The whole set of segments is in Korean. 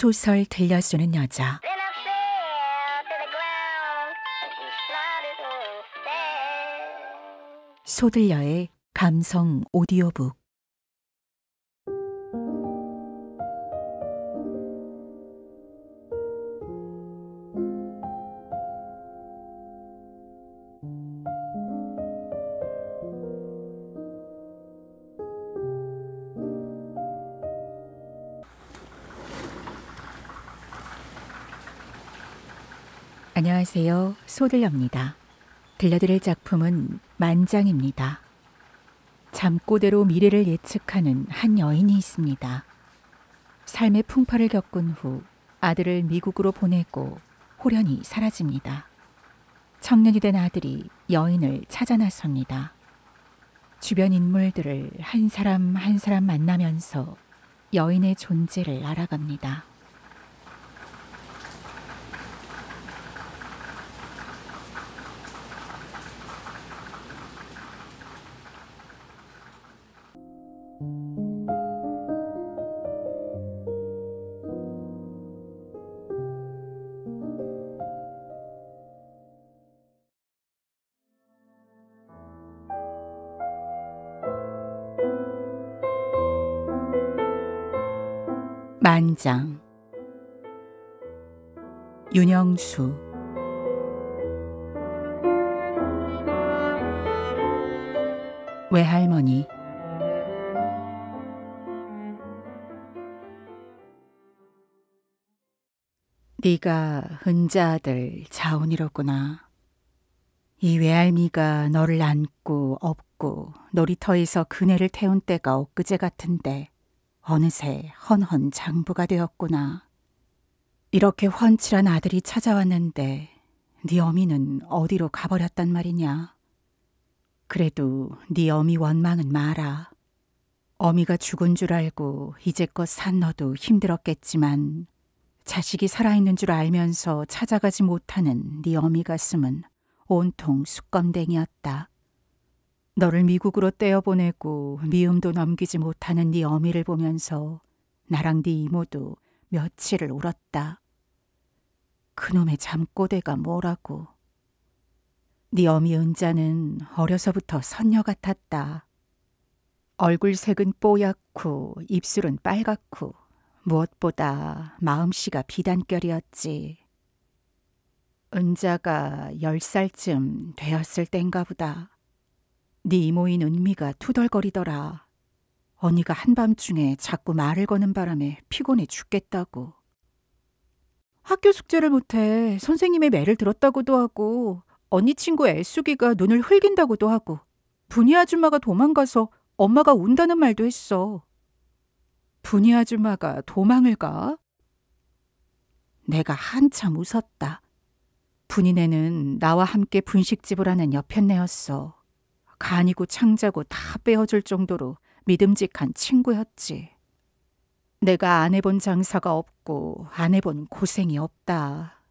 소설 들려주는 여자. 소들려의 감성 오디오북. 안녕하세요. 소들렵니다. 들려드릴 작품은 만장입니다. 잠꼬대로 미래를 예측하는 한 여인이 있습니다. 삶의 풍파를 겪은 후 아들을 미국으로 보내고 호련히 사라집니다. 청년이 된 아들이 여인을 찾아 나섭니다. 주변 인물들을 한 사람 한 사람 만나면서 여인의 존재를 알아갑니다. 만장 윤영수 외할머니 네가 은자들 자원이로구나이 외할미가 너를 안고 업고 놀이터에서 그네를 태운 때가 엊그제 같은데 어느새 헌헌 장부가 되었구나. 이렇게 훤칠한 아들이 찾아왔는데 네 어미는 어디로 가버렸단 말이냐. 그래도 네 어미 원망은 마라. 어미가 죽은 줄 알고 이제껏 산 너도 힘들었겠지만 자식이 살아있는 줄 알면서 찾아가지 못하는 네 어미 가슴은 온통 수검댕이였다. 너를 미국으로 떼어보내고 미움도 넘기지 못하는 네 어미를 보면서 나랑 네 이모도 며칠을 울었다. 그놈의 잠꼬대가 뭐라고. 네 어미 은자는 어려서부터 선녀 같았다. 얼굴색은 뽀얗고 입술은 빨갛고 무엇보다 마음씨가 비단결이었지. 은자가 열살쯤 되었을 땐가 보다. 네 이모인 은미가 투덜거리더라. 언니가 한밤중에 자꾸 말을 거는 바람에 피곤해 죽겠다고. 학교 숙제를 못해 선생님의 매를 들었다고도 하고 언니 친구 애숙이가 눈을 흘긴다고도 하고 분이 아줌마가 도망가서 엄마가 운다는 말도 했어. 분이 아줌마가 도망을 가? 내가 한참 웃었다. 분이네는 나와 함께 분식집을 하는 옆편네였어. 간이고 창자고 다 빼어줄 정도로 믿음직한 친구였지. 내가 안 해본 장사가 없고 안 해본 고생이 없다.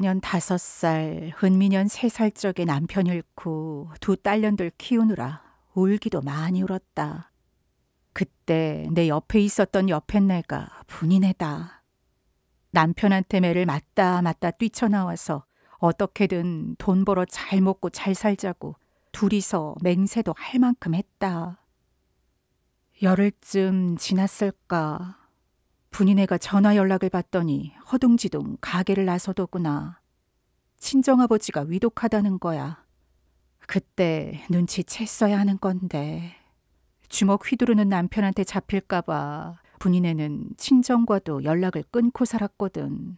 은자년 다섯 살, 은미년 세 살 적에 남편 잃고 두 딸년들 키우느라 울기도 많이 울었다. 그때 내 옆에 있었던 옆에 내가 분인애다. 남편한테 매를 맞다 맞다 뛰쳐나와서 어떻게든 돈 벌어 잘 먹고 잘 살자고 둘이서 맹세도 할 만큼 했다. 열흘쯤 지났을까. 분인애가 전화 연락을 받더니 허둥지둥 가게를 나서더구나. 친정아버지가 위독하다는 거야. 그때 눈치챘어야 하는 건데. 주먹 휘두르는 남편한테 잡힐까봐 분인애는 친정과도 연락을 끊고 살았거든.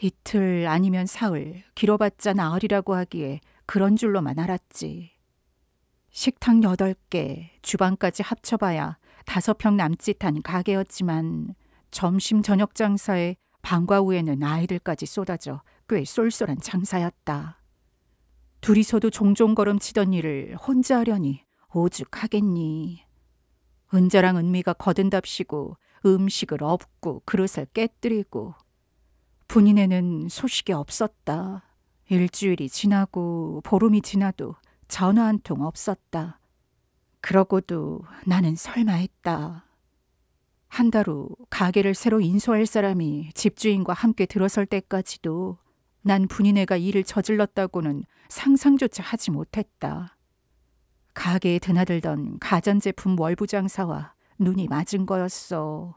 이틀 아니면 사흘, 길어봤자 나흘이라고 하기에 그런 줄로만 알았지. 식탁 여덟 개 주방까지 합쳐봐야 다섯 평 남짓한 가게였지만 점심 저녁 장사에 방과 후에는 아이들까지 쏟아져 꽤 쏠쏠한 장사였다. 둘이서도 종종 걸음치던 일을 혼자 하려니 오죽하겠니. 은자랑 은미가 거든답시고 음식을 업고 그릇을 깨뜨리고 분인에는 소식이 없었다. 일주일이 지나고 보름이 지나도 전화 한 통 없었다. 그러고도 나는 설마 했다. 한 달 후 가게를 새로 인수할 사람이 집주인과 함께 들어설 때까지도 난 분인애가 일을 저질렀다고는 상상조차 하지 못했다. 가게에 드나들던 가전제품 월부 장사와 눈이 맞은 거였어.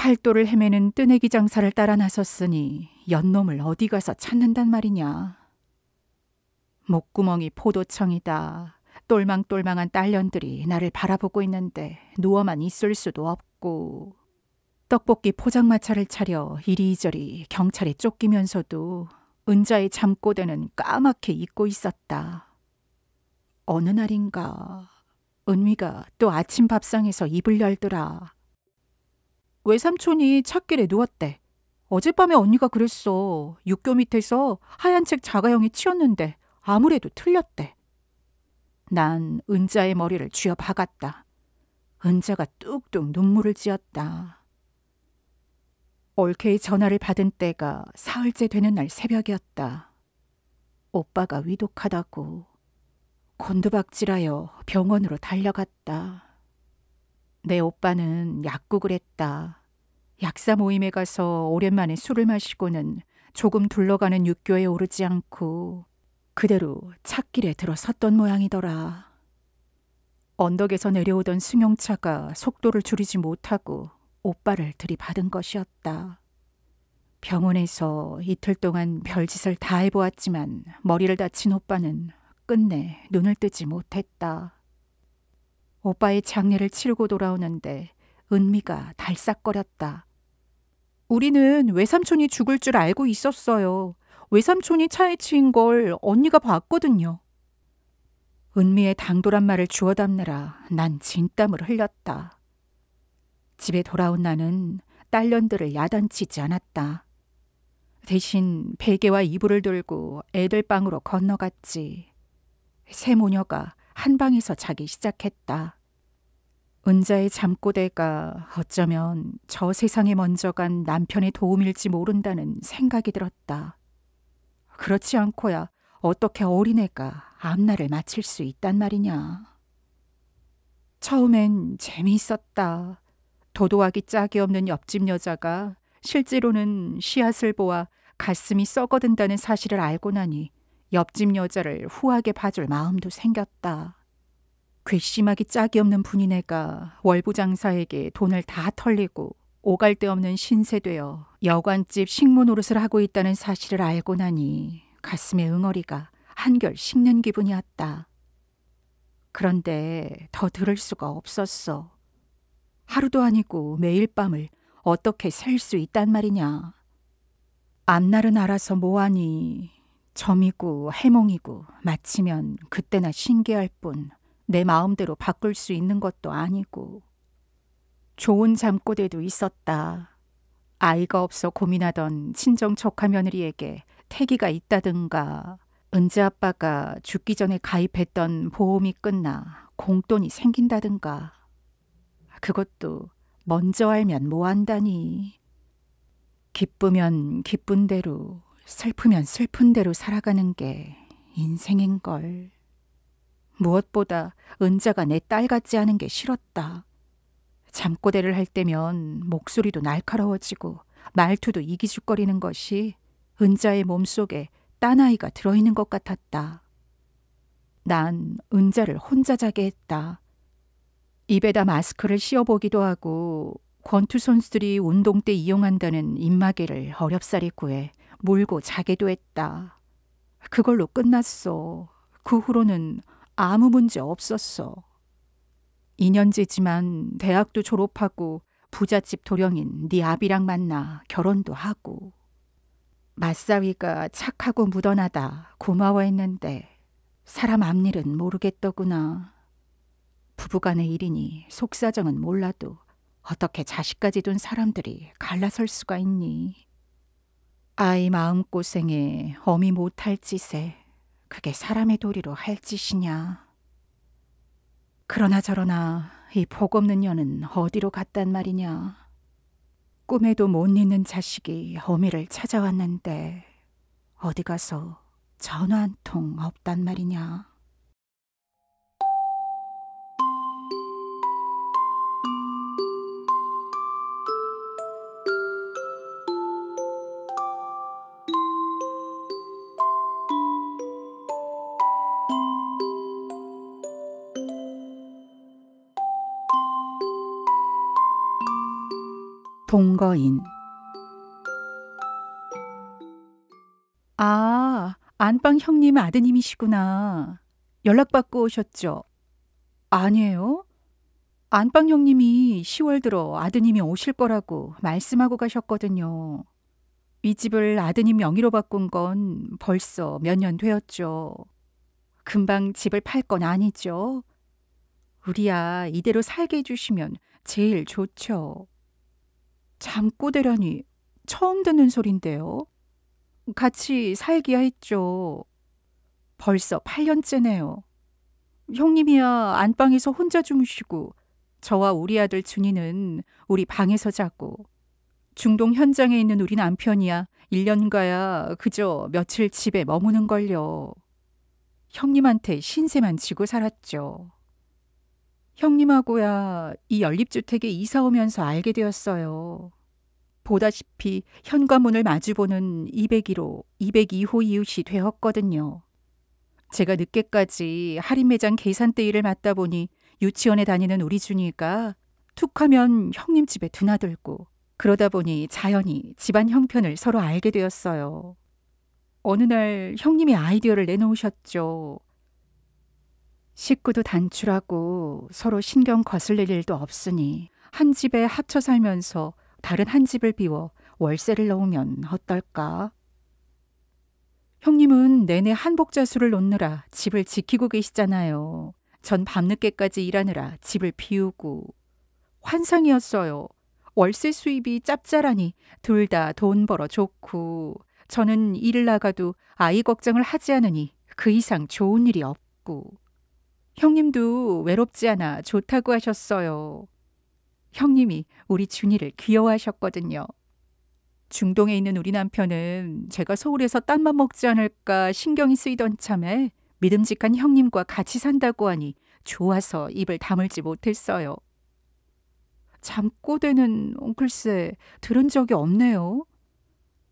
팔도를 헤매는 뜨내기 장사를 따라 나섰으니 연놈을 어디 가서 찾는단 말이냐. 목구멍이 포도청이다. 똘망똘망한 딸년들이 나를 바라보고 있는데 누워만 있을 수도 없고 떡볶이 포장마차를 차려 이리저리 경찰에 쫓기면서도 은자의 잠꼬대는 까맣게 잊고 있었다. 어느 날인가 은위가 또 아침 밥상에서 입을 열더라. 외삼촌이 찻길에 누웠대. 어젯밤에 언니가 그랬어. 육교 밑에서 하얀 책자가용이 치였는데 아무래도 틀렸대. 난 은자의 머리를 쥐어 박았다. 은자가 뚝뚝 눈물을 지었다. 올케의 전화를 받은 때가 사흘째 되는 날 새벽이었다. 오빠가 위독하다고 곤두박질하여 병원으로 달려갔다. 내 오빠는 약국을 했다. 약사 모임에 가서 오랜만에 술을 마시고는 조금 둘러가는 육교에 오르지 않고 그대로 찻길에 들어섰던 모양이더라. 언덕에서 내려오던 승용차가 속도를 줄이지 못하고 오빠를 들이받은 것이었다. 병원에서 이틀 동안 별짓을 다 해보았지만 머리를 다친 오빠는 끝내 눈을 뜨지 못했다. 오빠의 장례를 치르고 돌아오는데 은미가 달싹거렸다. 우리는 외삼촌이 죽을 줄 알고 있었어요. 외삼촌이 차에 치인 걸 언니가 봤거든요. 은미의 당돌한 말을 주워 담느라 난 진땀을 흘렸다. 집에 돌아온 나는 딸년들을 야단치지 않았다. 대신 베개와 이불을 들고 애들방으로 건너갔지. 세 모녀가 한 방에서 자기 시작했다. 은자의 잠꼬대가 어쩌면 저 세상에 먼저 간 남편의 도움일지 모른다는 생각이 들었다. 그렇지 않고야 어떻게 어린애가 앞날을 마칠 수 있단 말이냐. 처음엔 재미있었다. 도도하기 짝이 없는 옆집 여자가 실제로는 씨앗을 보아 가슴이 썩어든다는 사실을 알고 나니 옆집 여자를 후하게 봐줄 마음도 생겼다. 괘씸하기 짝이 없는 분이네가 월부장사에게 돈을 다 털리고 오갈 데 없는 신세되어 여관집 식문 노릇을 하고 있다는 사실을 알고 나니 가슴의 응어리가 한결 식는 기분이었다. 그런데 더 들을 수가 없었어. 하루도 아니고 매일 밤을 어떻게 셀 수 있단 말이냐. 앞날은 알아서 뭐하니 점이고 해몽이고 마치면 그때나 신기할 뿐 내 마음대로 바꿀 수 있는 것도 아니고 좋은 잠꼬대도 있었다. 아이가 없어 고민하던 친정 조카 며느리에게 태기가 있다든가 은지 아빠가 죽기 전에 가입했던 보험이 끝나 공돈이 생긴다든가 그것도 먼저 알면 뭐한다니 기쁘면 기쁜 대로 슬프면 슬픈 대로 살아가는 게 인생인걸. 무엇보다 은자가 내 딸 같지 않은 게 싫었다. 잠꼬대를 할 때면 목소리도 날카로워지고 말투도 이기죽거리는 것이 은자의 몸속에 딴아이가 들어있는 것 같았다. 난 은자를 혼자 자게 했다. 입에다 마스크를 씌워보기도 하고 권투 선수들이 운동 때 이용한다는 입마개를 어렵사리 구해 몰고 자게도 했다. 그걸로 끝났어. 그 후로는 아무 문제 없었어. 2년째지만 대학도 졸업하고 부잣집 도령인 네 아비랑 만나 결혼도 하고 마사위가 착하고 무던하다 고마워했는데 사람 앞일은 모르겠더구나. 부부간의 일이니 속사정은 몰라도 어떻게 자식까지 둔 사람들이 갈라설 수가 있니? 아이 마음고생에 어미 못할 짓에 그게 사람의 도리로 할 짓이냐. 그러나 저러나 이 복없는 년은 어디로 갔단 말이냐. 꿈에도 못 잊는 자식이 어미를 찾아왔는데 어디 가서 전화 한 통 없단 말이냐. 동거인 아, 안방 형님 아드님이시구나. 연락받고 오셨죠? 아니에요. 안방 형님이 10월 들어 아드님이 오실 거라고 말씀하고 가셨거든요. 이 집을 아드님 명의로 바꾼 건 벌써 몇 년 되었죠. 금방 집을 팔 건 아니죠. 우리야 아 이대로 살게 해주시면 제일 좋죠. 잠꼬대라니 처음 듣는 소린데요. 같이 살기야 했죠. 벌써 8년째네요. 형님이야 안방에서 혼자 주무시고 저와 우리 아들 준이는 우리 방에서 자고 중동 현장에 있는 우리 남편이야 1년가야 그저 며칠 집에 머무는 걸요. 형님한테 신세만 지고 살았죠. 형님하고야 이 연립주택에 이사 오면서 알게 되었어요. 보다시피 현관문을 마주보는 201호, 202호 이웃이 되었거든요. 제가 늦게까지 할인 매장 계산대 일을 맡다 보니 유치원에 다니는 우리 준이가 툭하면 형님 집에 드나들고 그러다 보니 자연히 집안 형편을 서로 알게 되었어요. 어느 날 형님이 아이디어를 내놓으셨죠. 식구도 단출하고 서로 신경 거슬릴 일도 없으니 한 집에 합쳐 살면서 다른 한 집을 비워 월세를 넣으면 어떨까? 형님은 내내 한복자수를 놓느라 집을 지키고 계시잖아요. 전 밤늦게까지 일하느라 집을 비우고 환상이었어요. 월세 수입이 짭짤하니 둘 다 돈 벌어 좋고 저는 일을 나가도 아이 걱정을 하지 않으니 그 이상 좋은 일이 없고 형님도 외롭지 않아 좋다고 하셨어요. 형님이 우리 준이를 귀여워하셨거든요. 중동에 있는 우리 남편은 제가 서울에서 딴맘 먹지 않을까 신경이 쓰이던 참에 믿음직한 형님과 같이 산다고 하니 좋아서 입을 다물지 못했어요. 잠꼬대는 글쎄 들은 적이 없네요.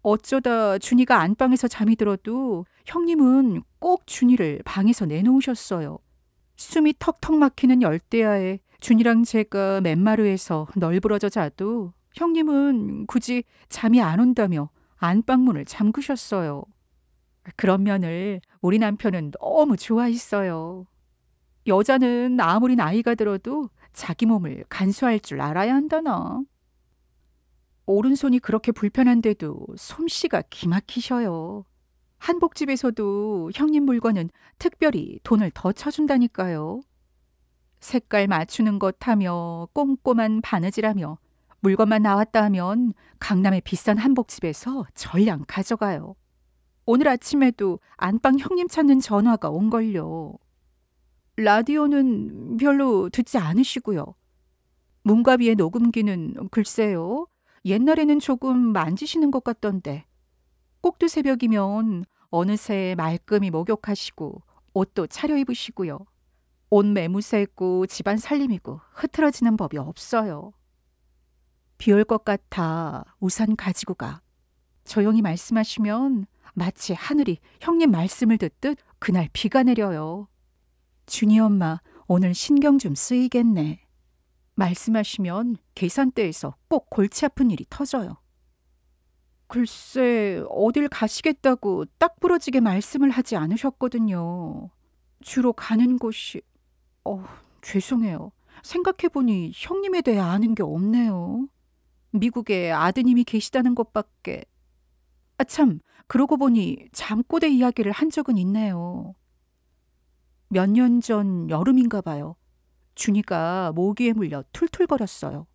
어쩌다 준이가 안방에서 잠이 들어도 형님은 꼭 준이를 방에서 내놓으셨어요. 숨이 턱턱 막히는 열대야에 준이랑 제가 맨마루에서 널브러져 자도 형님은 굳이 잠이 안 온다며 안방문을 잠그셨어요. 그런 면을 우리 남편은 너무 좋아했어요. 여자는 아무리 나이가 들어도 자기 몸을 간수할 줄 알아야 한다나. 오른손이 그렇게 불편한데도 솜씨가 기막히셔요. 한복집에서도 형님 물건은 특별히 돈을 더 쳐준다니까요. 색깔 맞추는 것 하며 꼼꼼한 바느질하며 물건만 나왔다 하면 강남의 비싼 한복집에서 전량 가져가요. 오늘 아침에도 안방 형님 찾는 전화가 온걸요. 라디오는 별로 듣지 않으시고요. 문과비의 녹음기는 글쎄요. 옛날에는 조금 만지시는 것 같던데 꼭두 새벽이면 어느새 말끔히 목욕하시고 옷도 차려입으시고요. 옷 매무새고 입 집안 살림이고 흐트러지는 법이 없어요. 비올 것 같아 우산 가지고 가. 조용히 말씀하시면 마치 하늘이 형님 말씀을 듣듯 그날 비가 내려요. 준이 엄마 오늘 신경 좀 쓰이겠네. 말씀하시면 계산대에서 꼭 골치 아픈 일이 터져요. 글쎄, 어딜 가시겠다고 딱 부러지게 말씀을 하지 않으셨거든요. 주로 가는 곳이, 어, 죄송해요. 생각해보니 형님에 대해 아는 게 없네요. 미국에 아드님이 계시다는 것밖에. 아, 참, 그러고 보니 잠꼬대 이야기를 한 적은 있네요. 몇 년 전 여름인가 봐요. 준이가 모기에 물려 툴툴거렸어요.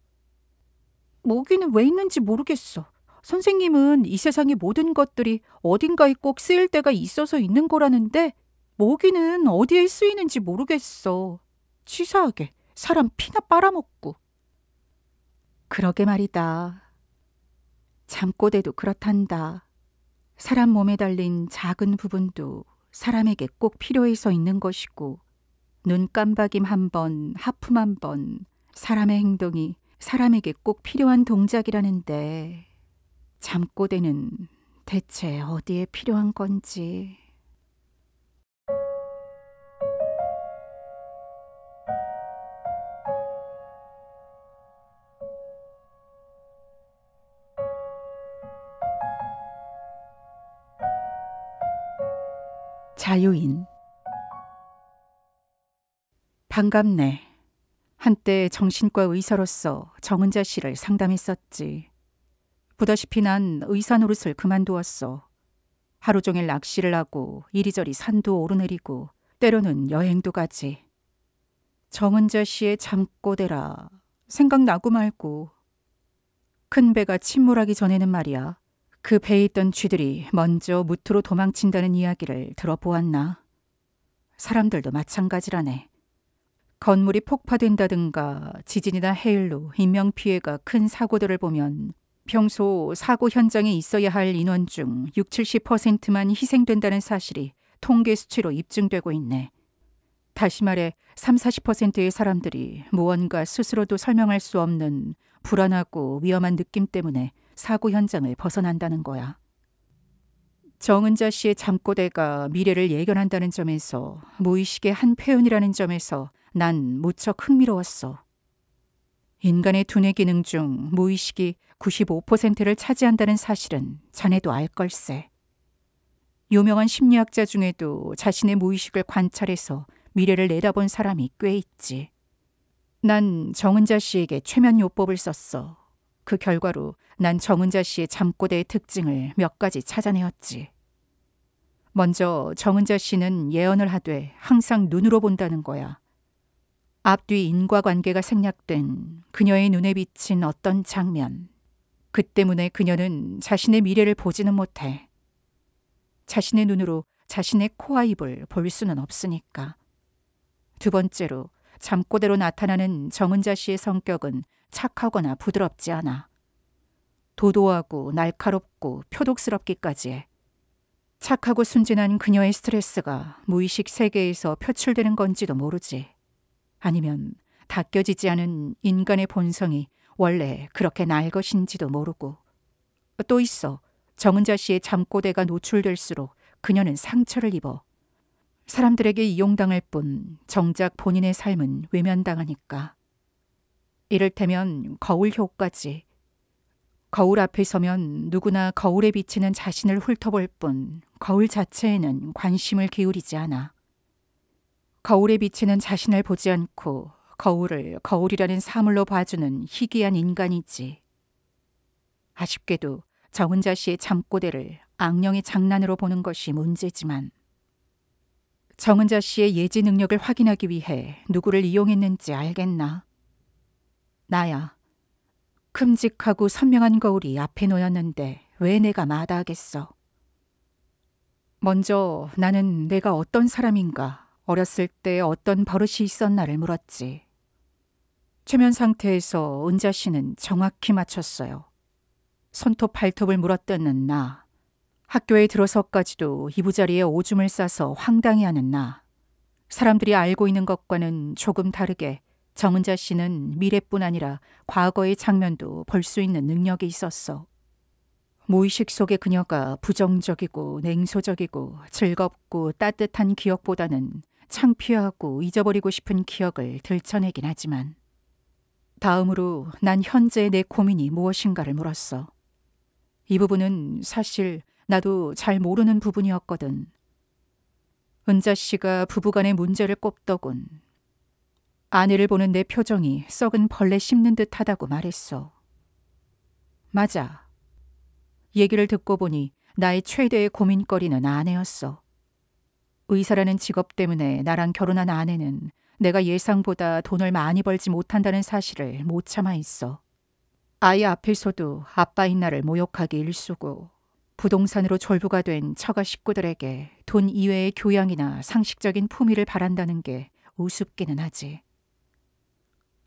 모기는 왜 있는지 모르겠어. 선생님은 이 세상의 모든 것들이 어딘가에 꼭 쓰일 때가 있어서 있는 거라는데 모기는 어디에 쓰이는지 모르겠어. 치사하게 사람 피나 빨아먹고. 그러게 말이다. 잠꼬대도 그렇단다. 사람 몸에 달린 작은 부분도 사람에게 꼭 필요해서 있는 것이고 눈 깜박임 한 번, 하품 한 번, 사람의 행동이 사람에게 꼭 필요한 동작이라는데 잠꼬대는 대체 어디에 필요한 건지. 자유인 반갑네. 한때 정신과 의사로서 정은자 씨를 상담했었지. 보다시피 난 의사 노릇을 그만두었어. 하루 종일 낚시를 하고 이리저리 산도 오르내리고 때로는 여행도 가지. 정은자 씨의 잠꼬대라 생각나고 말고. 큰 배가 침몰하기 전에는 말이야. 그 배에 있던 쥐들이 먼저 무트로 도망친다는 이야기를 들어보았나. 사람들도 마찬가지라네. 건물이 폭파된다든가 지진이나 해일로 인명피해가 큰 사고들을 보면 평소 사고 현장에 있어야 할 인원 중 6, 70%만 희생된다는 사실이 통계 수치로 입증되고 있네. 다시 말해 3, 40%의 사람들이 무언가 스스로도 설명할 수 없는 불안하고 위험한 느낌 때문에 사고 현장을 벗어난다는 거야. 정은자 씨의 잠꼬대가 미래를 예견한다는 점에서 무의식의 한 표현이라는 점에서 난 무척 흥미로웠어. 인간의 두뇌 기능 중 무의식이 95%를 차지한다는 사실은 자네도 알 걸세. 유명한 심리학자 중에도 자신의 무의식을 관찰해서 미래를 내다본 사람이 꽤 있지. 난 정은자 씨에게 최면 요법을 썼어. 그 결과로 난 정은자 씨의 잠꼬대의 특징을 몇 가지 찾아내었지. 먼저 정은자 씨는 예언을 하되 항상 눈으로 본다는 거야. 앞뒤 인과관계가 생략된 그녀의 눈에 비친 어떤 장면. 그 때문에 그녀는 자신의 미래를 보지는 못해. 자신의 눈으로 자신의 코와 입을 볼 수는 없으니까. 두 번째로 잠꼬대로 나타나는 정은자 씨의 성격은 착하거나 부드럽지 않아. 도도하고 날카롭고 표독스럽기까지 해. 착하고 순진한 그녀의 스트레스가 무의식 세계에서 표출되는 건지도 모르지. 아니면 닦여지지 않은 인간의 본성이 원래 그렇게 날 것인지도 모르고 또 있어 정은자 씨의 잠꼬대가 노출될수록 그녀는 상처를 입어 사람들에게 이용당할 뿐 정작 본인의 삶은 외면당하니까 이를테면 거울 효과지 거울 앞에 서면 누구나 거울에 비치는 자신을 훑어볼 뿐 거울 자체에는 관심을 기울이지 않아 거울에 비치는 자신을 보지 않고 거울을 거울이라는 사물로 봐주는 희귀한 인간이지. 아쉽게도 정은자 씨의 잠꼬대를 악령의 장난으로 보는 것이 문제지만 정은자 씨의 예지 능력을 확인하기 위해 누구를 이용했는지 알겠나? 나야. 큼직하고 선명한 거울이 앞에 놓였는데 왜 내가 마다하겠어? 먼저 나는 내가 어떤 사람인가 어렸을 때 어떤 버릇이 있었나를 물었지. 최면 상태에서 은자 씨는 정확히 맞췄어요. 손톱 발톱을 물었뜯는 나, 학교에 들어서까지도 이부자리에 오줌을 싸서 황당해하는 나, 사람들이 알고 있는 것과는 조금 다르게 정은자 씨는 미래뿐 아니라 과거의 장면도 볼 수 있는 능력이 있었어. 무의식 속의 그녀가 부정적이고 냉소적이고 즐겁고 따뜻한 기억보다는 창피하고 잊어버리고 싶은 기억을 들춰내긴 하지만 다음으로 난 현재 의내 고민이 무엇인가를 물었어. 이 부분은 사실 나도 잘 모르는 부분이었거든. 은자 씨가 부부간의 문제를 꼽더군. 아내를 보는 내 표정이 썩은 벌레 씹는 듯하다고 말했어. 맞아. 얘기를 듣고 보니 나의 최대의 고민거리는 아내였어. 의사라는 직업 때문에 나랑 결혼한 아내는 내가 예상보다 돈을 많이 벌지 못한다는 사실을 못 참아 있어. 아이 앞에서도 아빠인 나를 모욕하기 일쑤고 부동산으로 졸부가 된 처가 식구들에게 돈 이외의 교양이나 상식적인 품위를 바란다는 게 우습기는 하지.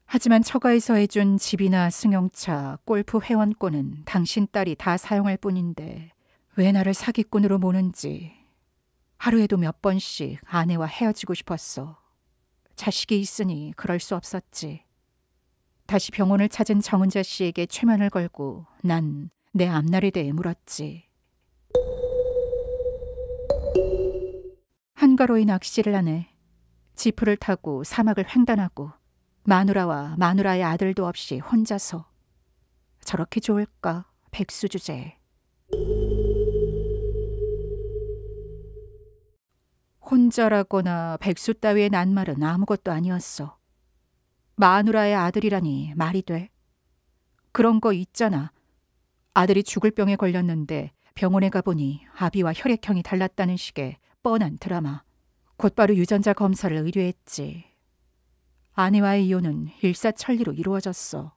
하지만 처가에서 해준 집이나 승용차, 골프 회원권은 당신 딸이 다 사용할 뿐인데 왜 나를 사기꾼으로 모는지 하루에도 몇 번씩 아내와 헤어지고 싶었어. 자식이 있으니 그럴 수 없었지. 다시 병원을 찾은 정은자 씨에게 최면을 걸고 난 내 앞날에 대해 물었지. 한가로이 낚시를 하네. 지프를 타고 사막을 횡단하고 마누라와 마누라의 아들도 없이 혼자서 저렇게 좋을까 백수 주제에. 혼자라거나 백수 따위의 낱말은 아무것도 아니었어. 마누라의 아들이라니 말이 돼. 그런 거 있잖아. 아들이 죽을 병에 걸렸는데 병원에 가보니 아비와 혈액형이 달랐다는 식의 뻔한 드라마. 곧바로 유전자 검사를 의뢰했지. 아내와의 이혼은 일사천리로 이루어졌어.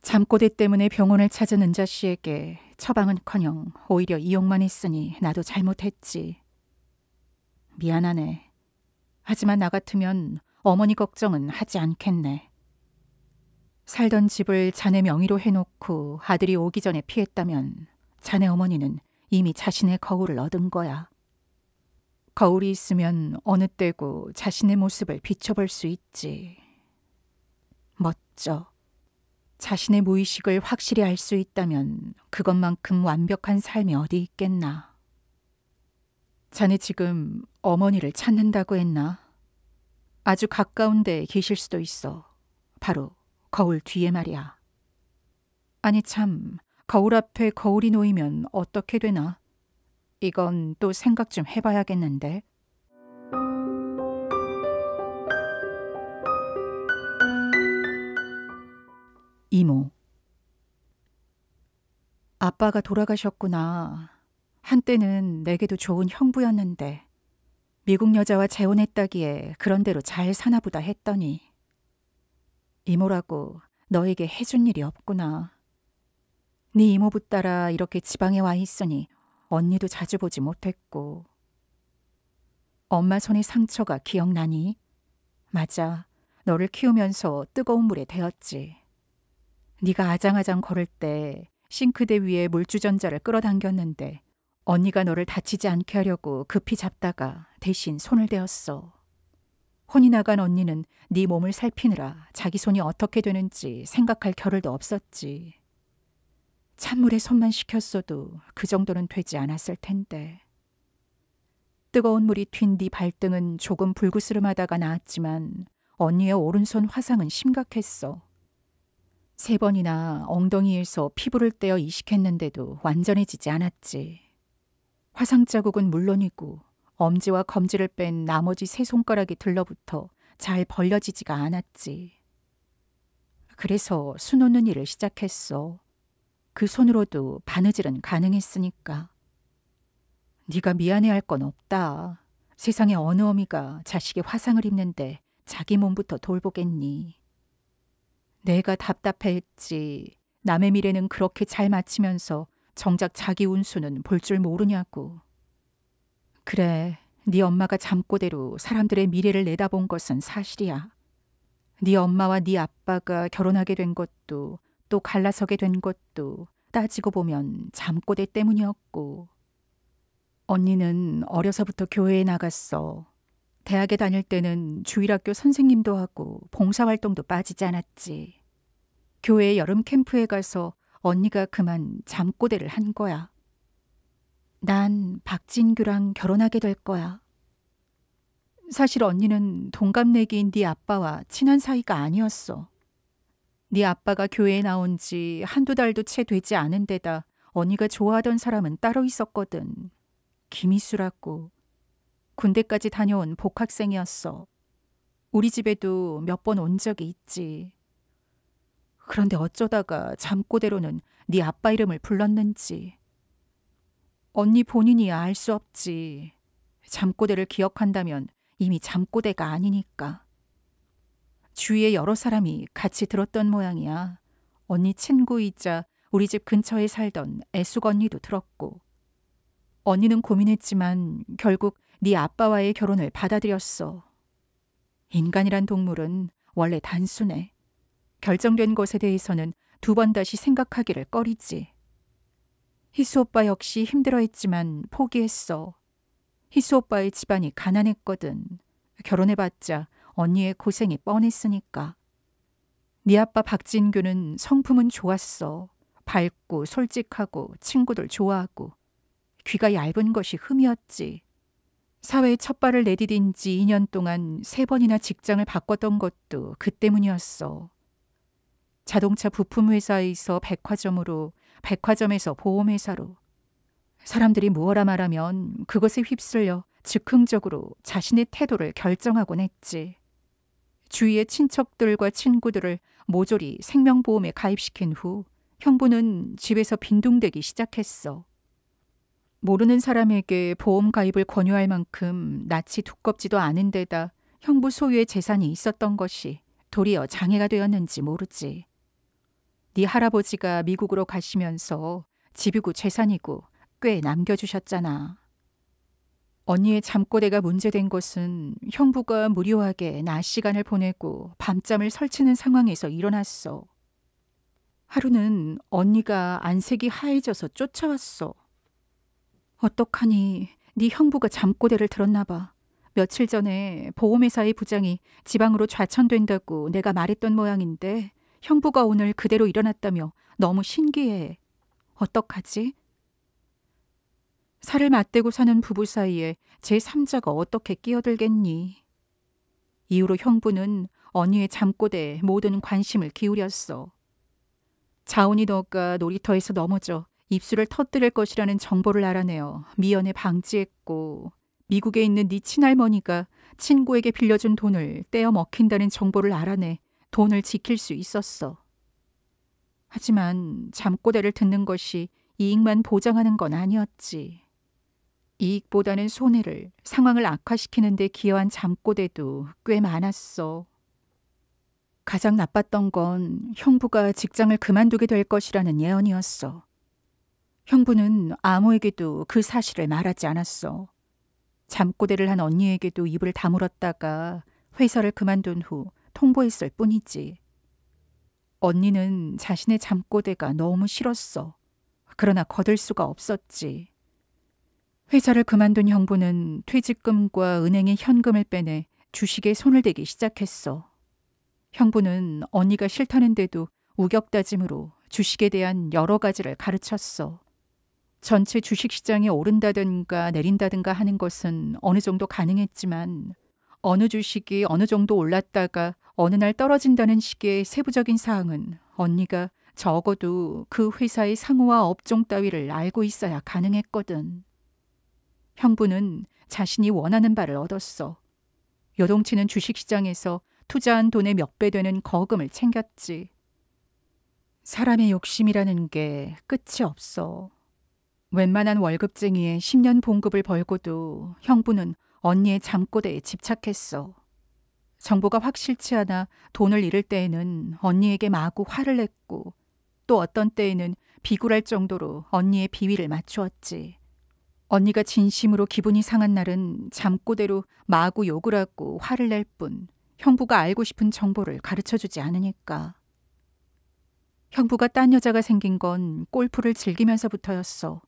잠꼬대 때문에 병원을 찾은 은자 씨에게 처방은커녕 오히려 이용만 했으니 나도 잘못했지. 미안하네. 하지만 나 같으면 어머니 걱정은 하지 않겠네. 살던 집을 자네 명의로 해놓고 아들이 오기 전에 피했다면 자네 어머니는 이미 자신의 거울을 얻은 거야. 거울이 있으면 어느 때고 자신의 모습을 비춰볼 수 있지. 멋져. 자신의 무의식을 확실히 알 수 있다면 그것만큼 완벽한 삶이 어디 있겠나. 자네 지금 어머니를 찾는다고 했나? 아주 가까운 데에 계실 수도 있어. 바로 거울 뒤에 말이야. 아니 참, 거울 앞에 거울이 놓이면 어떻게 되나? 이건 또 생각 좀 해봐야겠는데. 이모. 아빠가 돌아가셨구나. 한때는 내게도 좋은 형부였는데. 미국 여자와 재혼했다기에 그런대로 잘 사나보다 했더니 이모라고 너에게 해준 일이 없구나. 네 이모부 따라 이렇게 지방에 와 있으니 언니도 자주 보지 못했고 엄마 손의 상처가 기억나니? 맞아. 너를 키우면서 뜨거운 물에 데였지. 네가 아장아장 걸을 때 싱크대 위에 물주전자를 끌어당겼는데 언니가 너를 다치지 않게 하려고 급히 잡다가 대신 손을 대었어. 혼이 나간 언니는 네 몸을 살피느라 자기 손이 어떻게 되는지 생각할 겨를도 없었지. 찬물에 손만 식혔어도 그 정도는 되지 않았을 텐데. 뜨거운 물이 튄 네 발등은 조금 불구스름하다가 나았지만 언니의 오른손 화상은 심각했어. 세 번이나 엉덩이에서 피부를 떼어 이식했는데도 완전해지지 않았지. 화상 자국은 물론이고 엄지와 검지를 뺀 나머지 세 손가락이 들러붙어 잘 벌려지지가 않았지. 그래서 수놓는 일을 시작했어. 그 손으로도 바느질은 가능했으니까. 네가 미안해할 건 없다. 세상에 어느 어미가 자식의 화상을 입는데 자기 몸부터 돌보겠니? 내가 답답해했지. 남의 미래는 그렇게 잘 맞추면서 정작 자기 운수는 볼 줄 모르냐고. 그래, 네 엄마가 잠꼬대로 사람들의 미래를 내다본 것은 사실이야. 네 엄마와 네 아빠가 결혼하게 된 것도 또 갈라서게 된 것도 따지고 보면 잠꼬대 때문이었고. 언니는 어려서부터 교회에 나갔어. 대학에 다닐 때는 주일학교 선생님도 하고 봉사활동도 빠지지 않았지. 교회 여름 캠프에 가서 언니가 그만 잠꼬대를 한 거야. 난 박진규랑 결혼하게 될 거야. 사실 언니는 동갑내기인 네 아빠와 친한 사이가 아니었어. 네 아빠가 교회에 나온 지 한두 달도 채 되지 않은 데다 언니가 좋아하던 사람은 따로 있었거든. 김희수라고. 군대까지 다녀온 복학생이었어. 우리 집에도 몇 번 온 적이 있지. 그런데 어쩌다가 잠꼬대로는 네 아빠 이름을 불렀는지. 언니 본인이 알 수 없지. 잠꼬대를 기억한다면 이미 잠꼬대가 아니니까. 주위에 여러 사람이 같이 들었던 모양이야. 언니 친구이자 우리 집 근처에 살던 애숙 언니도 들었고. 언니는 고민했지만 결국 네 아빠와의 결혼을 받아들였어. 인간이란 동물은 원래 단순해. 결정된 것에 대해서는 두 번 다시 생각하기를 꺼리지. 희수 오빠 역시 힘들어했지만 포기했어. 희수 오빠의 집안이 가난했거든. 결혼해봤자 언니의 고생이 뻔했으니까. 네 아빠 박진규는 성품은 좋았어. 밝고 솔직하고 친구들 좋아하고. 귀가 얇은 것이 흠이었지. 사회에 첫 발을 내디딘 지 2년 동안 세 번이나 직장을 바꿨던 것도 그 때문이었어. 자동차 부품회사에서 백화점으로, 백화점에서 보험회사로. 사람들이 무어라 말하면 그것에 휩쓸려 즉흥적으로 자신의 태도를 결정하곤 했지. 주위의 친척들과 친구들을 모조리 생명보험에 가입시킨 후 형부는 집에서 빈둥대기 시작했어. 모르는 사람에게 보험 가입을 권유할 만큼 낯이 두껍지도 않은 데다 형부 소유의 재산이 있었던 것이 도리어 장애가 되었는지 모르지. 네 할아버지가 미국으로 가시면서 집이고 재산이고 꽤 남겨주셨잖아. 언니의 잠꼬대가 문제된 것은 형부가 무료하게 낮 시간을 보내고 밤잠을 설치는 상황에서 일어났어. 하루는 언니가 안색이 하얘져서 쫓아왔어. 어떡하니 네 형부가 잠꼬대를 들었나 봐. 며칠 전에 보험회사의 부장이 지방으로 좌천된다고 내가 말했던 모양인데 형부가 오늘 그대로 일어났다며 너무 신기해. 어떡하지? 살을 맞대고 사는 부부 사이에 제3자가 어떻게 끼어들겠니? 이후로 형부는 언니의 잠꼬대에 모든 관심을 기울였어. 자온이 너가 놀이터에서 넘어져 입술을 터뜨릴 것이라는 정보를 알아내어 미연에 방지했고 미국에 있는 네 친할머니가 친구에게 빌려준 돈을 떼어 먹힌다는 정보를 알아내 돈을 지킬 수 있었어. 하지만 잠꼬대를 듣는 것이 이익만 보장하는 건 아니었지. 이익보다는 손해를, 상황을 악화시키는 데 기여한 잠꼬대도 꽤 많았어. 가장 나빴던 건 형부가 직장을 그만두게 될 것이라는 예언이었어. 형부는 아무에게도 그 사실을 말하지 않았어. 잠꼬대를 한 언니에게도 입을 다물었다가 회사를 그만둔 후 통보했을 뿐이지. 언니는 자신의 잠꼬대가 너무 싫었어. 그러나 거들 수가 없었지. 회사를 그만둔 형부는 퇴직금과 은행의 현금을 빼내 주식에 손을 대기 시작했어. 형부는 언니가 싫다는데도 우격다짐으로 주식에 대한 여러 가지를 가르쳤어. 전체 주식시장에 오른다든가 내린다든가 하는 것은 어느 정도 가능했지만 어느 주식이 어느 정도 올랐다가 어느 날 떨어진다는 식의 세부적인 사항은 언니가 적어도 그 회사의 상호와 업종 따위를 알고 있어야 가능했거든. 형부는 자신이 원하는 바를 얻었어. 여동치는 주식시장에서 투자한 돈의 몇 배 되는 거금을 챙겼지. 사람의 욕심이라는 게 끝이 없어. 웬만한 월급쟁이에 10년 봉급을 벌고도 형부는 언니의 잠꼬대에 집착했어. 정보가 확실치 않아 돈을 잃을 때에는 언니에게 마구 화를 냈고 또 어떤 때에는 비굴할 정도로 언니의 비위를 맞추었지. 언니가 진심으로 기분이 상한 날은 잠꼬대로 마구 욕을 하고 화를 낼 뿐 형부가 알고 싶은 정보를 가르쳐 주지 않으니까. 형부가 딴 여자가 생긴 건 골프를 즐기면서부터였어.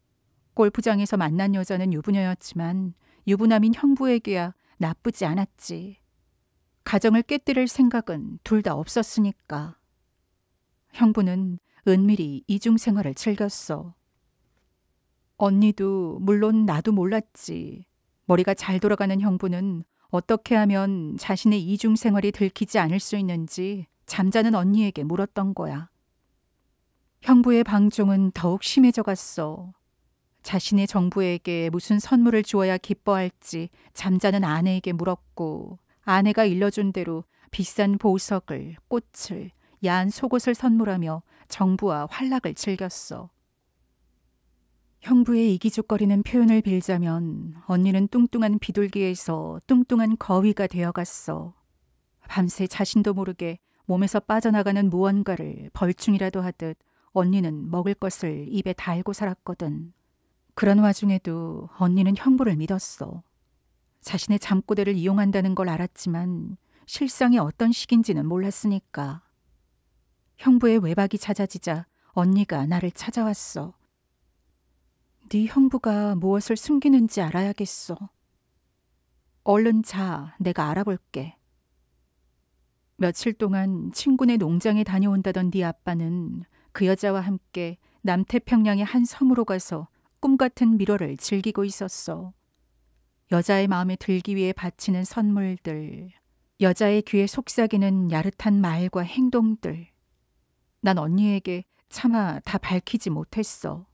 골프장에서 만난 여자는 유부녀였지만 유부남인 형부에게야 나쁘지 않았지. 가정을 깨뜨릴 생각은 둘 다 없었으니까. 형부는 은밀히 이중 생활을 즐겼어. 언니도 물론 나도 몰랐지. 머리가 잘 돌아가는 형부는 어떻게 하면 자신의 이중 생활이 들키지 않을 수 있는지 잠자는 언니에게 물었던 거야. 형부의 방종은 더욱 심해져 갔어. 자신의 정부에게 무슨 선물을 주어야 기뻐할지 잠자는 아내에게 물었고 아내가 일러준 대로 비싼 보석을, 꽃을, 야한 속옷을 선물하며 정부와 활락을 즐겼어. 형부의 이기적거리는 표현을 빌자면 언니는 뚱뚱한 비둘기에서 뚱뚱한 거위가 되어갔어. 밤새 자신도 모르게 몸에서 빠져나가는 무언가를 벌충이라도 하듯 언니는 먹을 것을 입에 달고 살았거든. 그런 와중에도 언니는 형부를 믿었어. 자신의 잠꼬대를 이용한다는 걸 알았지만 실상이 어떤 식인지는 몰랐으니까. 형부의 외박이 잦아지자 언니가 나를 찾아왔어. 네 형부가 무엇을 숨기는지 알아야겠어. 얼른 자, 내가 알아볼게. 며칠 동안 친구네 농장에 다녀온다던 네 아빠는 그 여자와 함께 남태평양의 한 섬으로 가서 꿈 같은 미러를 즐기고 있었어. 여자의 마음에 들기 위해 바치는 선물들, 여자의 귀에 속삭이는 야릇한 말과 행동들. 난 언니에게 차마 다 밝히지 못했어.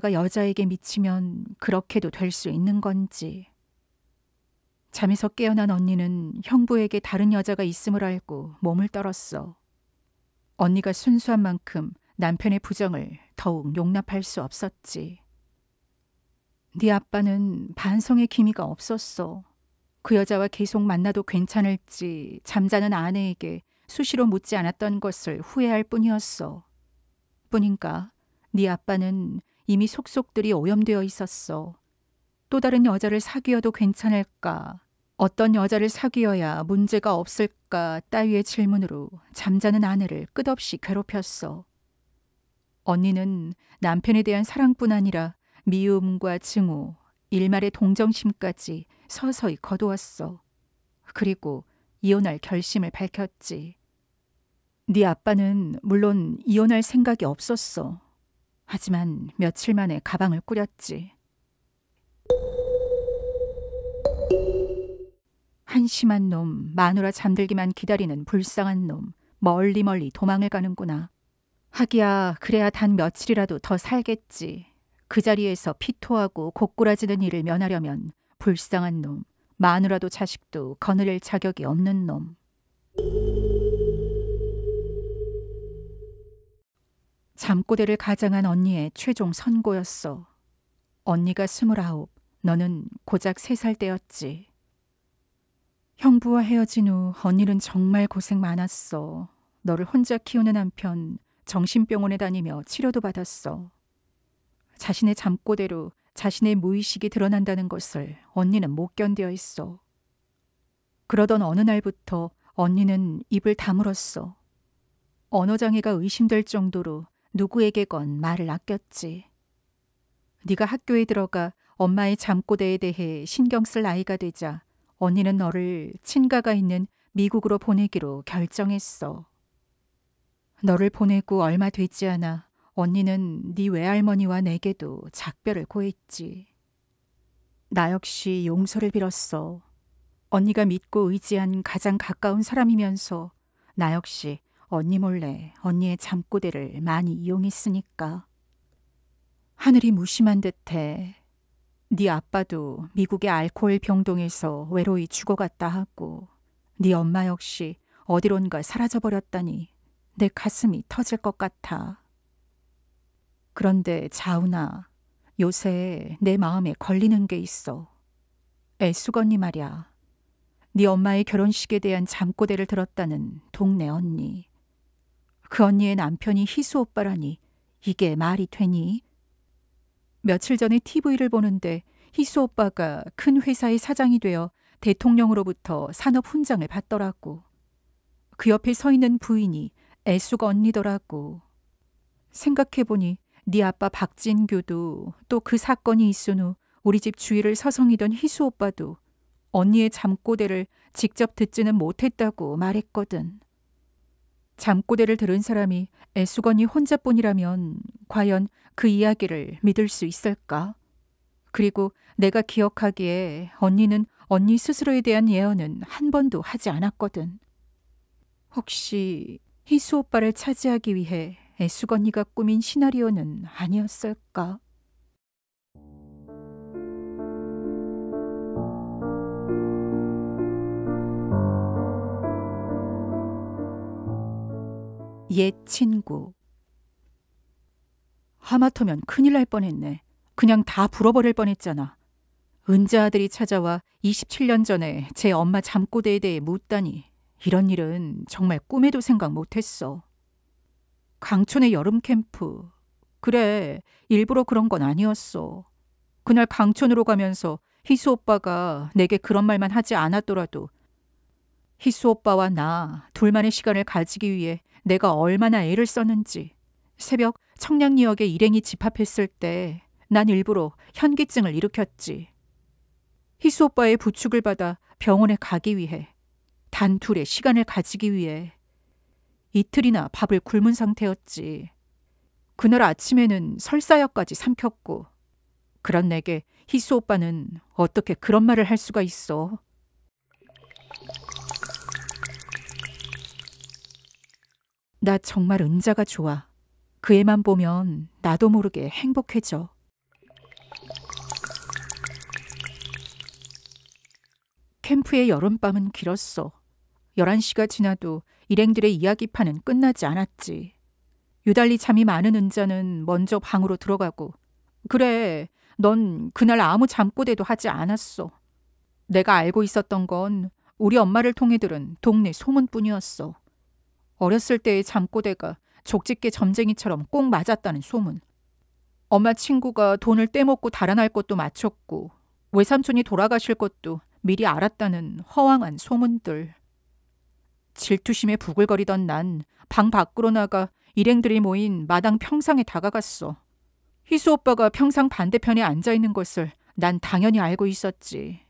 남자가 여자에게 미치면 그렇게도 될 수 있는 건지. 잠에서 깨어난 언니는 형부에게 다른 여자가 있음을 알고 몸을 떨었어. 언니가 순수한 만큼 남편의 부정을 더욱 용납할 수 없었지. 네 아빠는 반성의 기미가 없었어. 그 여자와 계속 만나도 괜찮을지 잠자는 아내에게 수시로 묻지 않았던 것을 후회할 뿐이었어. 뿐인가 네 아빠는 이미 속속들이 오염되어 있었어. 또 다른 여자를 사귀어도 괜찮을까? 어떤 여자를 사귀어야 문제가 없을까? 따위의 질문으로 잠자는 아내를 끝없이 괴롭혔어. 언니는 남편에 대한 사랑뿐 아니라 미움과 증오, 일말의 동정심까지 서서히 거두었어. 그리고 이혼할 결심을 밝혔지. 네 아빠는 물론 이혼할 생각이 없었어. 하지만 며칠 만에 가방을 꾸렸지. 한심한 놈, 마누라 잠들기만 기다리는 불쌍한 놈, 멀리 멀리 도망을 가는구나. 하기야, 그래야 단 며칠이라도 더 살겠지. 그 자리에서 피토하고 고꾸라지는 일을 면하려면 불쌍한 놈, 마누라도 자식도 거느릴 자격이 없는 놈. 잠꼬대를 가장한 언니의 최종 선고였어. 언니가 스물아홉, 너는 고작 세 살 때였지. 형부와 헤어진 후 언니는 정말 고생 많았어. 너를 혼자 키우는 한편 정신병원에 다니며 치료도 받았어. 자신의 잠꼬대로 자신의 무의식이 드러난다는 것을 언니는 못 견뎌 했어 그러던 어느 날부터 언니는 입을 다물었어. 언어장애가 의심될 정도로 누구에게건 말을 아꼈지. 네가 학교에 들어가 엄마의 잠꼬대에 대해 신경 쓸 나이가 되자 언니는 너를 친가가 있는 미국으로 보내기로 결정했어. 너를 보내고 얼마 되지 않아 언니는 네 외할머니와 내게도 작별을 고했지. 나 역시 용서를 빌었어. 언니가 믿고 의지한 가장 가까운 사람이면서 나 역시 언니 몰래 언니의 잠꼬대를 많이 이용했으니까. 하늘이 무심한 듯해. 네 아빠도 미국의 알코올 병동에서 외로이 죽어갔다 하고 네 엄마 역시 어디론가 사라져버렸다니 내 가슴이 터질 것 같아. 그런데 자우나, 요새 내 마음에 걸리는 게 있어. 애수건니 말이야. 네 엄마의 결혼식에 대한 잠꼬대를 들었다는 동네 언니. 그 언니의 남편이 희수 오빠라니 이게 말이 되니? 며칠 전에 TV를 보는데 희수 오빠가 큰 회사의 사장이 되어 대통령으로부터 산업 훈장을 받더라고. 그 옆에 서 있는 부인이 애수가 언니더라고. 생각해보니 네 아빠 박진규도또 그 사건이 있은 후 우리 집 주위를 서성이던 희수 오빠도 언니의 잠꼬대를 직접 듣지는 못했다고 말했거든. 잠꼬대를 들은 사람이 애수건이 혼자뿐이라면 과연 그 이야기를 믿을 수 있을까? 그리고 내가 기억하기에 언니는 언니 스스로에 대한 예언은 한 번도 하지 않았거든. 혹시 희수 오빠를 차지하기 위해 수건이가 꾸민 시나리오는 아니었을까? 옛 친구 하마터면 큰일 날 뻔했네. 그냥 다 불어버릴 뻔했잖아. 은자 아들이 찾아와 27년 전에 제 엄마 잠꼬대에 대해 묻다니 이런 일은 정말 꿈에도 생각 못했어. 강촌의 여름 캠프. 그래, 일부러 그런 건 아니었어. 그날 강촌으로 가면서 희수 오빠가 내게 그런 말만 하지 않았더라도 희수 오빠와 나 둘만의 시간을 가지기 위해 내가 얼마나 애를 썼는지 새벽 청량리역에 일행이 집합했을 때 난 일부러 현기증을 일으켰지. 희수 오빠의 부축을 받아 병원에 가기 위해 단둘의 시간을 가지기 위해 이틀이나 밥을 굶은 상태였지. 그날 아침에는 설사약까지 삼켰고 그런 내게 희수 오빠는 어떻게 그런 말을 할 수가 있어. 나 정말 은자가 좋아. 그 애만 보면 나도 모르게 행복해져. 캠프의 여름밤은 길었어. 11시가 지나도 일행들의 이야기판은 끝나지 않았지. 유달리 잠이 많은 은자는 먼저 방으로 들어가고 그래, 넌 그날 아무 잠꼬대도 하지 않았어. 내가 알고 있었던 건 우리 엄마를 통해 들은 동네 소문뿐이었어. 어렸을 때의 잠꼬대가 족집게 점쟁이처럼 꼭 맞았다는 소문. 엄마 친구가 돈을 떼먹고 달아날 것도 맞췄고 외삼촌이 돌아가실 것도 미리 알았다는 허황한 소문들. 질투심에 부글거리던 난 방 밖으로 나가 일행들이 모인 마당 평상에 다가갔어. 희수 오빠가 평상 반대편에 앉아 있는 것을 난 당연히 알고 있었지.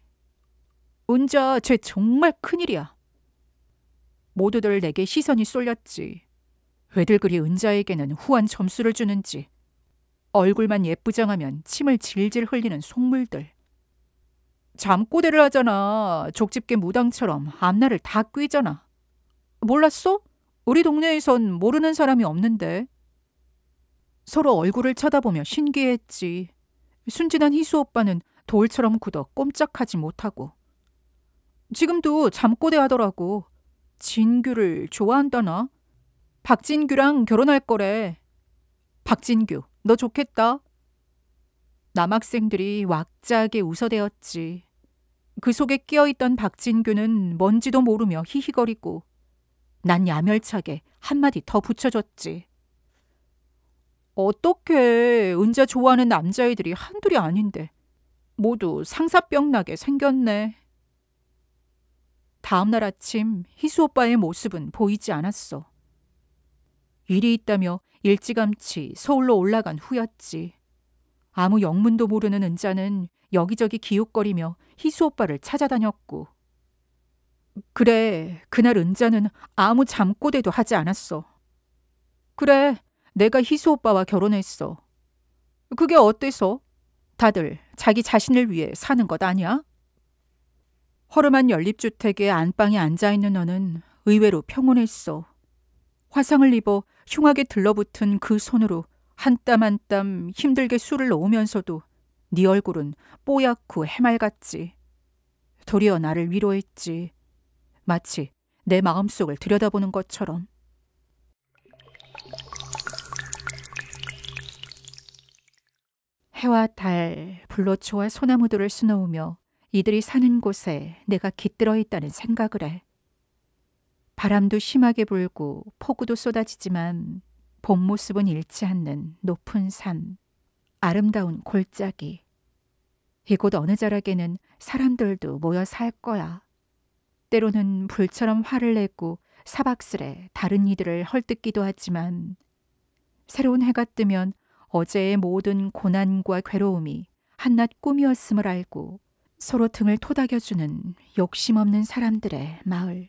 은자, 쟤 정말 큰일이야. 모두들 내게 시선이 쏠렸지. 왜들 그리 은자에게는 후한 점수를 주는지. 얼굴만 예쁘장하면 침을 질질 흘리는 속물들. 잠꼬대를 하잖아. 족집게 무당처럼 앞날을 다 꿰잖아. 몰랐어? 우리 동네에선 모르는 사람이 없는데. 서로 얼굴을 쳐다보며 신기했지. 순진한 희수 오빠는 돌처럼 굳어 꼼짝하지 못하고. 지금도 잠꼬대 하더라고. 진규를 좋아한다나? 박진규랑 결혼할 거래. 박진규, 너 좋겠다. 남학생들이 왁자하게 웃어대었지. 그 속에 끼어있던 박진규는 뭔지도 모르며 히히거리고 난 야멸차게 한마디 더 붙여줬지. 어떻게 은자 좋아하는 남자애들이 한둘이 아닌데 모두 상사병나게 생겼네. 다음날 아침 희수 오빠의 모습은 보이지 않았어. 일이 있다며 일찌감치 서울로 올라간 후였지. 아무 영문도 모르는 은자는 여기저기 기웃거리며 희수 오빠를 찾아다녔고 그래, 그날 은자는 아무 잠꼬대도 하지 않았어. 그래, 내가 희수 오빠와 결혼했어. 그게 어때서? 다들 자기 자신을 위해 사는 것 아니야? 허름한 연립주택의 안방에 앉아있는 너는 의외로 평온했어. 화상을 입어 흉하게 들러붙은 그 손으로 한 땀 한 땀 힘들게 술을 넣으면서도 네 얼굴은 뽀얗고 해맑았지. 도리어 나를 위로했지. 마치 내 마음속을 들여다보는 것처럼. 해와 달, 불로초와 소나무들을 수놓으며 이들이 사는 곳에 내가 깃들어 있다는 생각을 해. 바람도 심하게 불고 폭우도 쏟아지지만 봄 모습은 잃지 않는 높은 산, 아름다운 골짜기. 이곳 어느 자락에는 사람들도 모여 살 거야. 때로는 불처럼 화를 내고 사박스레 다른 이들을 헐뜯기도 하지만 새로운 해가 뜨면 어제의 모든 고난과 괴로움이 한낱 꿈이었음을 알고 서로 등을 토닥여주는 욕심 없는 사람들의 마을.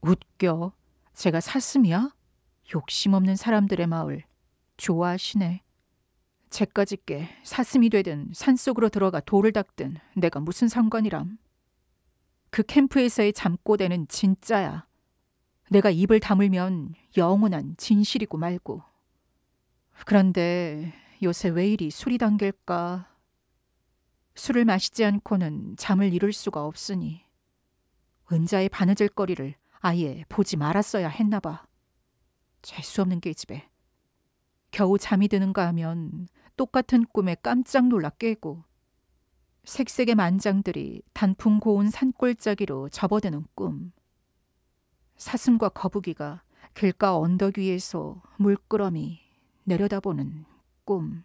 웃겨. 제가 사슴이야? 욕심 없는 사람들의 마을. 좋아하시네. 쟤까짓게 사슴이 되든 산속으로 들어가 돌을 닦든 내가 무슨 상관이람. 그 캠프에서의 잠꼬대는 진짜야. 내가 입을 다물면 영원한 진실이고 말고. 그런데 요새 왜 이리 술이 당길까? 술을 마시지 않고는 잠을 이룰 수가 없으니 은자의 바느질 거리를 아예 보지 말았어야 했나 봐. 재수없는 계집에 겨우 잠이 드는가 하면 똑같은 꿈에 깜짝 놀라 깨고 색색의 만장들이 단풍 고운 산골짜기로 접어드는 꿈. 사슴과 거북이가 길가 언덕 위에서 물끄러미 내려다보는 꿈.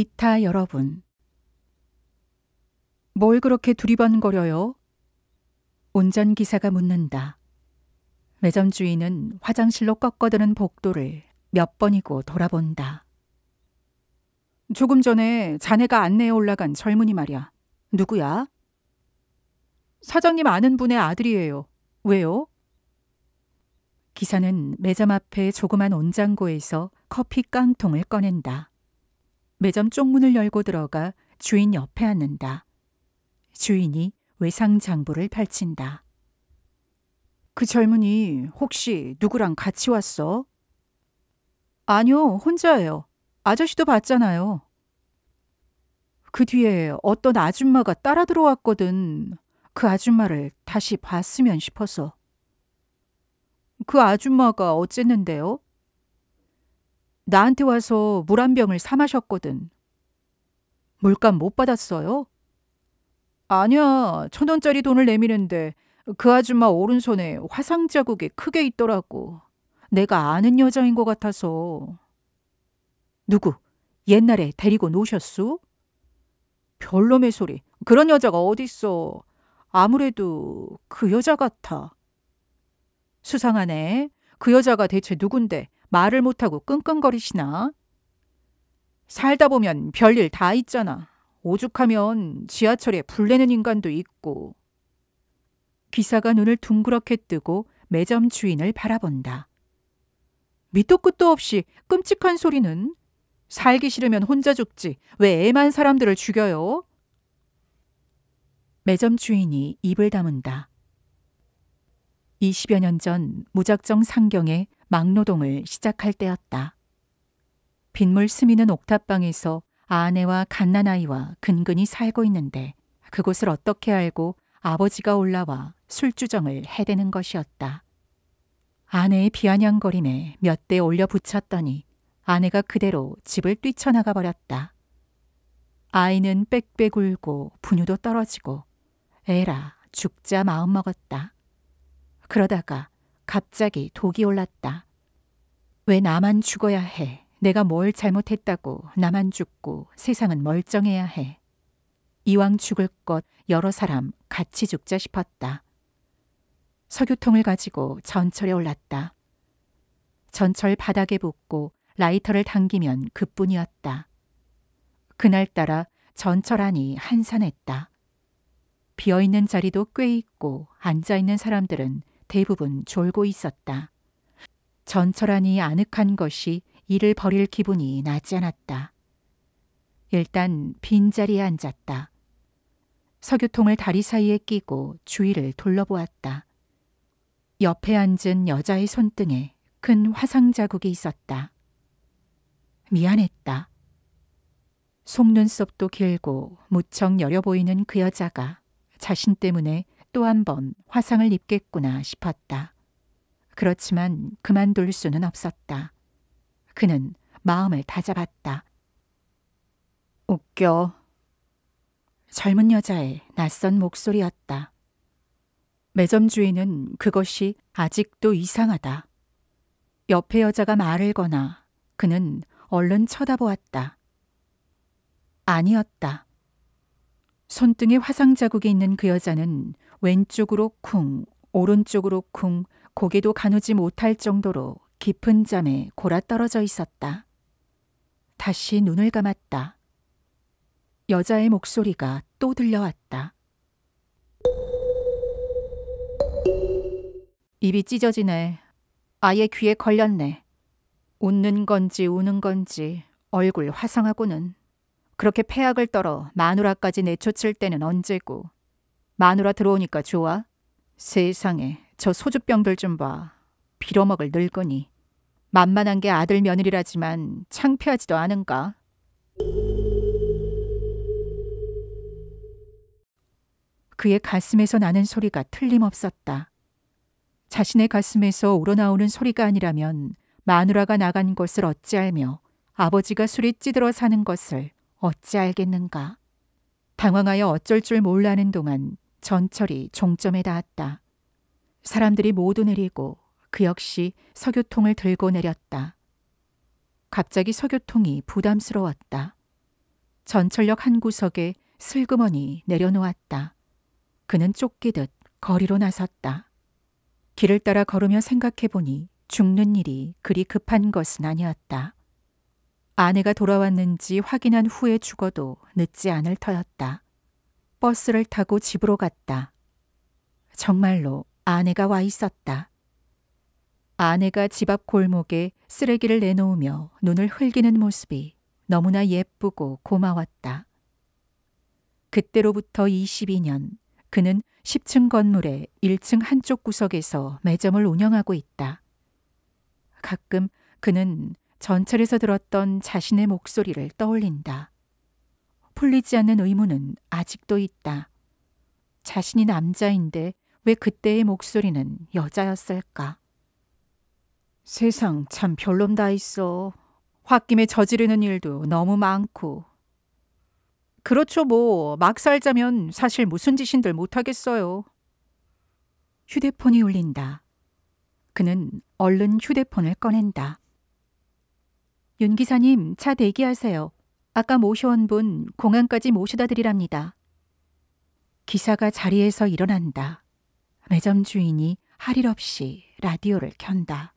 기타 여러분. 뭘 그렇게 두리번거려요? 운전기사가 묻는다. 매점 주인은 화장실로 꺾어드는 복도를 몇 번이고 돌아본다. 조금 전에 자네가 안내에 올라간 젊은이 말이야. 누구야? 사장님 아는 분의 아들이에요. 왜요? 기사는 매점 앞에 조그만 온장고에서 커피 깡통을 꺼낸다. 매점 쪽문을 열고 들어가 주인 옆에 앉는다. 주인이 외상 장부를 펼친다. 그 젊은이 혹시 누구랑 같이 왔어? 아니요, 혼자예요. 아저씨도 봤잖아요. 그 뒤에 어떤 아줌마가 따라 들어왔거든. 그 아줌마를 다시 봤으면 싶어서. 그 아줌마가 어쨌는데요? 나한테 와서 물 한 병을 사 마셨거든. 물값 못 받았어요? 아니야. 천 원짜리 돈을 내미는데 그 아줌마 오른손에 화상 자국이 크게 있더라고. 내가 아는 여자인 것 같아서. 누구? 옛날에 데리고 노셨수? 별놈의 소리. 그런 여자가 어딨어. 아무래도 그 여자 같아. 수상하네. 그 여자가 대체 누군데 말을 못하고 끙끙거리시나? 살다 보면 별일 다 있잖아. 오죽하면 지하철에 불내는 인간도 있고. 기사가 눈을 둥그렇게 뜨고 매점 주인을 바라본다. 밑도 끝도 없이 끔찍한 소리는 살기 싫으면 혼자 죽지 왜 애만 사람들을 죽여요? 매점 주인이 입을 다문다. 20여 년 전 무작정 상경에 막노동을 시작할 때였다. 빗물 스미는 옥탑방에서 아내와 갓난아이와 근근히 살고 있는데 그곳을 어떻게 알고 아버지가 올라와 술주정을 해대는 것이었다. 아내의 비아냥거림에 몇 대 올려 붙였더니 아내가 그대로 집을 뛰쳐나가 버렸다. 아이는 빽빽 울고 분유도 떨어지고 에라 죽자 마음먹었다. 그러다가 갑자기 독이 올랐다. 왜 나만 죽어야 해? 내가 뭘 잘못했다고 나만 죽고 세상은 멀쩡해야 해. 이왕 죽을 것 여러 사람 같이 죽자 싶었다. 석유통을 가지고 전철에 올랐다. 전철 바닥에 붙고 라이터를 당기면 그뿐이었다. 그날따라 전철 안이 한산했다. 비어있는 자리도 꽤 있고 앉아있는 사람들은 대부분 졸고 있었다. 전철안이 아늑한 것이 일을 벌일 기분이 나지 않았다. 일단 빈자리에 앉았다. 석유통을 다리 사이에 끼고 주위를 둘러보았다. 옆에 앉은 여자의 손등에 큰 화상 자국이 있었다. 미안했다. 속눈썹도 길고 무척 여려 보이는 그 여자가 자신 때문에 또한번 화상을 입겠구나 싶었다. 그렇지만 그만둘 수는 없었다. 그는 마음을 다잡았다. 웃겨. 젊은 여자의 낯선 목소리였다. 매점 주인은 그것이 아직도 이상하다. 옆에 여자가 말을 거나 그는 얼른 쳐다보았다. 아니었다. 손등에 화상 자국이 있는 그 여자는 왼쪽으로 쿵, 오른쪽으로 쿵, 고개도 가누지 못할 정도로 깊은 잠에 골아떨어져 있었다. 다시 눈을 감았다. 여자의 목소리가 또 들려왔다. 입이 찢어지네. 아예 귀에 걸렸네. 웃는 건지 우는 건지 얼굴 화상하고는 그렇게 폐악을 떨어 마누라까지 내쫓을 때는 언제고 마누라 들어오니까 좋아? 세상에 저 소주병들 좀 봐. 빌어먹을 늙거니 만만한 게 아들 며느리라지만 창피하지도 않은가? 그의 가슴에서 나는 소리가 틀림없었다. 자신의 가슴에서 우러나오는 소리가 아니라면 마누라가 나간 것을 어찌 알며 아버지가 술이 찌들어 사는 것을 어찌 알겠는가? 당황하여 어쩔 줄 몰라는 동안 전철이 종점에 닿았다. 사람들이 모두 내리고 그 역시 석유통을 들고 내렸다. 갑자기 석유통이 부담스러웠다. 전철역 한 구석에 슬그머니 내려놓았다. 그는 쫓기듯 거리로 나섰다. 길을 따라 걸으며 생각해보니 죽는 일이 그리 급한 것은 아니었다. 아내가 돌아왔는지 확인한 후에 죽어도 늦지 않을 터였다. 버스를 타고 집으로 갔다. 정말로 아내가 와 있었다. 아내가 집 앞 골목에 쓰레기를 내놓으며 눈을 흘기는 모습이 너무나 예쁘고 고마웠다. 그때로부터 22년 그는 10층 건물의 1층 한쪽 구석에서 매점을 운영하고 있다. 가끔 그는 전철에서 들었던 자신의 목소리를 떠올린다. 풀리지 않는 의문은 아직도 있다. 자신이 남자인데 왜 그때의 목소리는 여자였을까? 세상 참 별놈 다 있어. 홧김에 저지르는 일도 너무 많고. 그렇죠 뭐. 막 살자면 사실 무슨 짓인들 못하겠어요. 휴대폰이 울린다. 그는 얼른 휴대폰을 꺼낸다. 윤 기사님, 차 대기하세요. 아까 모셔온 분 공항까지 모셔다 드리랍니다. 기사가 자리에서 일어난다. 매점 주인이 할일 없이 라디오를 켠다.